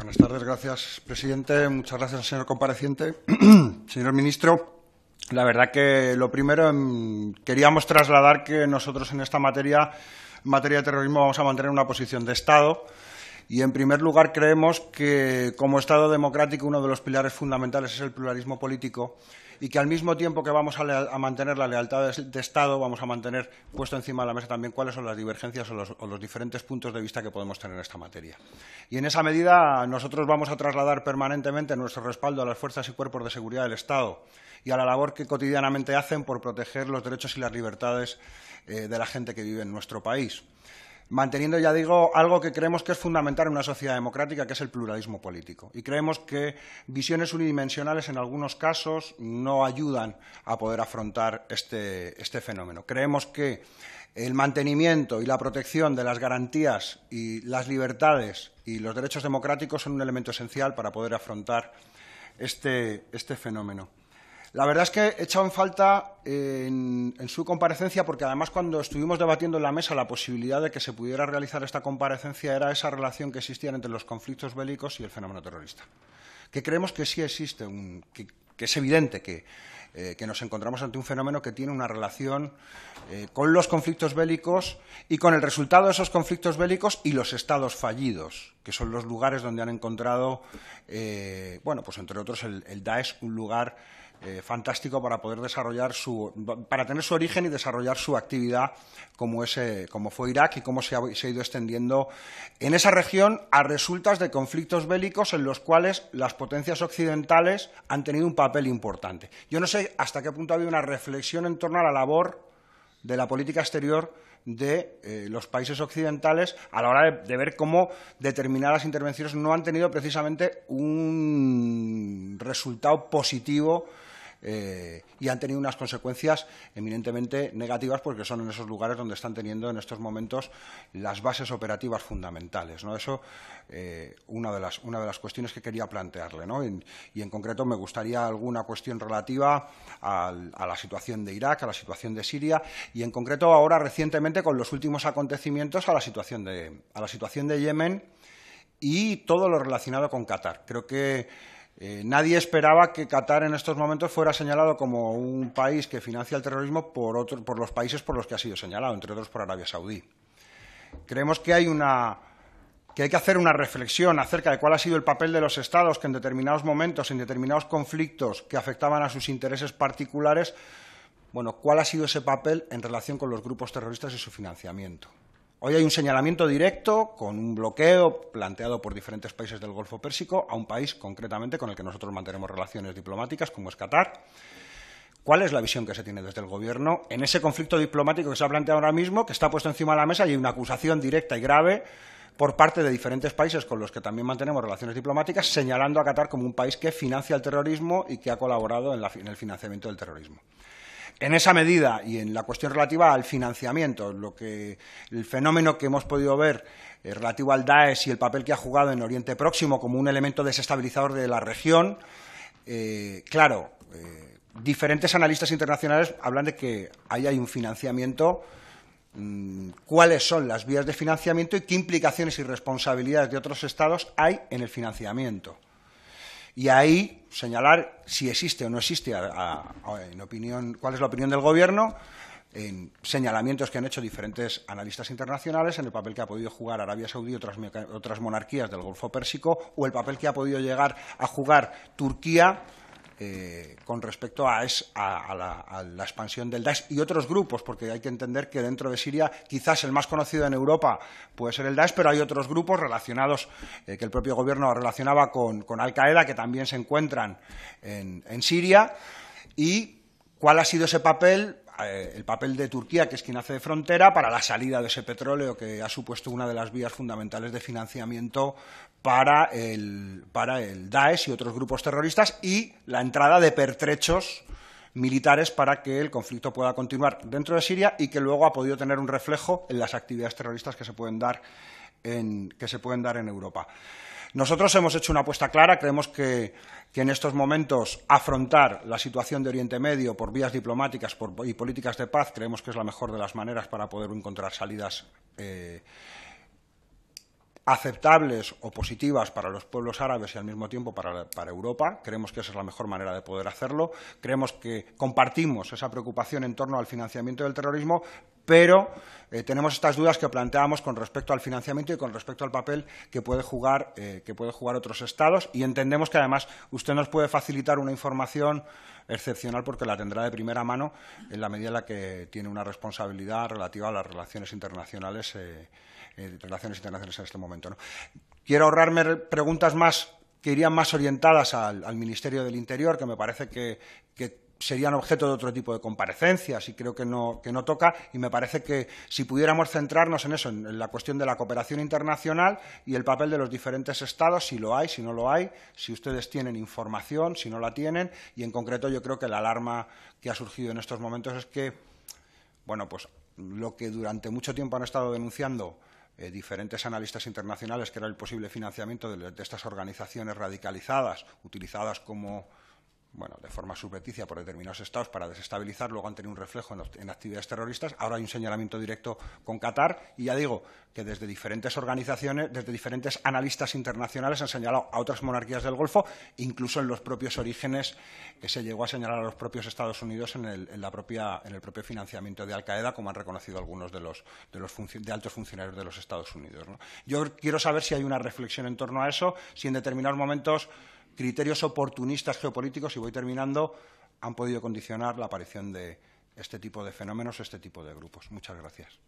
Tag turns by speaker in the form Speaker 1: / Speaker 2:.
Speaker 1: Buenas tardes, gracias, presidente. Muchas gracias, señor compareciente. señor ministro, la verdad que lo primero em, queríamos trasladar que nosotros en esta materia, materia de terrorismo, vamos a mantener una posición de Estado. Y, en primer lugar, creemos que, como Estado democrático, uno de los pilares fundamentales es el pluralismo político y que al mismo tiempo que vamos a, mantener la lealtad de, Estado, vamos a mantener puesto encima de la mesa también cuáles son las divergencias o los, diferentes puntos de vista que podemos tener en esta materia. Y en esa medida nosotros vamos a trasladar permanentemente nuestro respaldo a las fuerzas y cuerpos de seguridad del Estado y a la labor que cotidianamente hacen por proteger los derechos y las libertades eh, de la gente que vive en nuestro país manteniendo, ya digo, algo que creemos que es fundamental en una sociedad democrática, que es el pluralismo político. Y creemos que visiones unidimensionales en algunos casos no ayudan a poder afrontar este, este fenómeno. Creemos que el mantenimiento y la protección de las garantías y las libertades y los derechos democráticos son un elemento esencial para poder afrontar este, este fenómeno. La verdad es que echaban falta eh, en, en, su comparecencia, porque además cuando estuvimos debatiendo en la mesa la posibilidad de que se pudiera realizar esta comparecencia era esa relación que existía entre los conflictos bélicos y el fenómeno terrorista. Que creemos que sí existe, un, que, es evidente eh, que, nos encontramos ante un fenómeno que tiene una relación eh, con los conflictos bélicos y con el resultado de esos conflictos bélicos y los estados fallidos, que son los lugares donde han encontrado, bueno, pues entre otros el Daesh, un lugar eh, fantástico para poder desarrollar su, para tener su origen y desarrollar su actividad como, ese, como fue Irak y cómo se ha ido extendiendo en esa región a resultas de conflictos bélicos en los cuales las potencias occidentales han tenido un papel importante. Yo no sé hasta qué punto ha habido una reflexión en torno a la labor de la política exterior de eh, los países occidentales a la hora de, ver cómo determinadas intervenciones no han tenido precisamente un resultado positivo eh, y han tenido unas consecuencias eminentemente negativas porque son en esos lugares donde están teniendo en estos momentos las bases operativas fundamentales. ¿no? Eso eh, una, de las, una de las cuestiones que quería plantearle. ¿no? Y, en concreto me gustaría alguna cuestión relativa a la situación de Irak, a la situación de Siria y en concreto ahora recientemente con los últimos acontecimientos a la situación de, a la situación de Yemen y todo lo relacionado con Qatar. Creo que eh, nadie esperaba que Qatar en estos momentos fuera señalado como un país que financia el terrorismo por, por los países por los que ha sido señalado, entre otros por Arabia Saudí. Creemos que hay una, que hay que hacer una reflexión acerca de cuál ha sido el papel de los Estados que en determinados momentos, en determinados conflictos que afectaban a sus intereses particulares, cuál ha sido ese papel en relación con los grupos terroristas y su financiamiento. Hoy hay un señalamiento directo con un bloqueo planteado por diferentes países del Golfo Pérsico a un país concretamente con el que nosotros mantenemos relaciones diplomáticas, como es Qatar. ¿Cuál es la visión que se tiene desde el Gobierno en ese conflicto diplomático que se ha planteado ahora mismo, que está puesto encima de la mesa y hay una acusación directa y grave por parte de diferentes países con los que también mantenemos relaciones diplomáticas, señalando a Qatar como un país que financia el terrorismo y que ha colaborado en, en el financiamiento del terrorismo? En esa medida y en la cuestión relativa al financiamiento, lo que el fenómeno que hemos podido ver eh, relativo al Daesh y el papel que ha jugado en Oriente Próximo como un elemento desestabilizador de la región, eh, claro, eh, diferentes analistas internacionales hablan de que ahí hay un financiamiento mm, cuáles son las vías de financiamiento y qué implicaciones y responsabilidades de otros estados hay en el financiamiento y ahí señalar si existe o no existe, en cuál es la opinión del Gobierno en señalamientos que han hecho diferentes analistas internacionales en el papel que ha podido jugar Arabia Saudí y otras monarquías del Golfo Pérsico o el papel que ha podido llegar a jugar Turquía eh, con respecto a, a, la, expansión del Daesh y otros grupos, porque hay que entender que dentro de Siria quizás el más conocido en Europa puede ser el Daesh, pero hay otros grupos relacionados, eh, que el propio gobierno relacionaba con, con Al-Qaeda, que también se encuentran en, en Siria. ¿Y cuál ha sido ese papel? Eh, el papel de Turquía, que es quien hace de frontera, para la salida de ese petróleo que ha supuesto una de las vías fundamentales de financiamiento para el, Daesh y otros grupos terroristas y la entrada de pertrechos militares para que el conflicto pueda continuar dentro de Siria y que luego ha podido tener un reflejo en las actividades terroristas que se pueden dar en, que se pueden dar en Europa. Nosotros hemos hecho una apuesta clara, creemos que, en estos momentos afrontar la situación de Oriente Medio por vías diplomáticas y políticas de paz creemos que es la mejor de las maneras para poder encontrar salidas eh, aceptables o positivas para los pueblos árabes y al mismo tiempo para, Europa. Creemos que esa es la mejor manera de poder hacerlo. Creemos que compartimos esa preocupación en torno al financiamiento del terrorismo, pero eh, tenemos estas dudas que planteamos con respecto al financiamiento y con respecto al papel que puede jugar eh, que puede jugar otros estados y entendemos que además usted nos puede facilitar una información excepcional porque la tendrá de primera mano en la medida en la que tiene una responsabilidad relativa a las relaciones internacionales eh, relaciones internacionales en este momento. Quiero ahorrarme preguntas más que irían más orientadas al, Ministerio del Interior, que me parece que serían objeto de otro tipo de comparecencias y creo que no, toca y me parece que si pudiéramos centrarnos en eso, en la cuestión de la cooperación internacional y el papel de los diferentes estados, si lo hay, si no lo hay, si ustedes tienen información, si no la tienen y en concreto yo creo que la alarma que ha surgido en estos momentos es que, bueno, pues lo que durante mucho tiempo han estado denunciando eh, diferentes analistas internacionales, que era el posible financiamiento de estas organizaciones radicalizadas, utilizadas como bueno, de forma subreticia por determinados estados para desestabilizar, luego han tenido un reflejo en, actividades terroristas, ahora hay un señalamiento directo con Qatar y ya digo que desde diferentes organizaciones, desde diferentes analistas internacionales han señalado a otras monarquías del Golfo, incluso en los propios orígenes que se llegó a señalar a los propios Estados Unidos en el, propio financiamiento de Al-Qaeda, como han reconocido algunos de los, de altos funcionarios de los Estados Unidos. Yo quiero saber si hay una reflexión en torno a eso, si en determinados momentos criterios oportunistas geopolíticos, y voy terminando, han podido condicionar la aparición de este tipo de fenómenos, este tipo de grupos. Muchas gracias.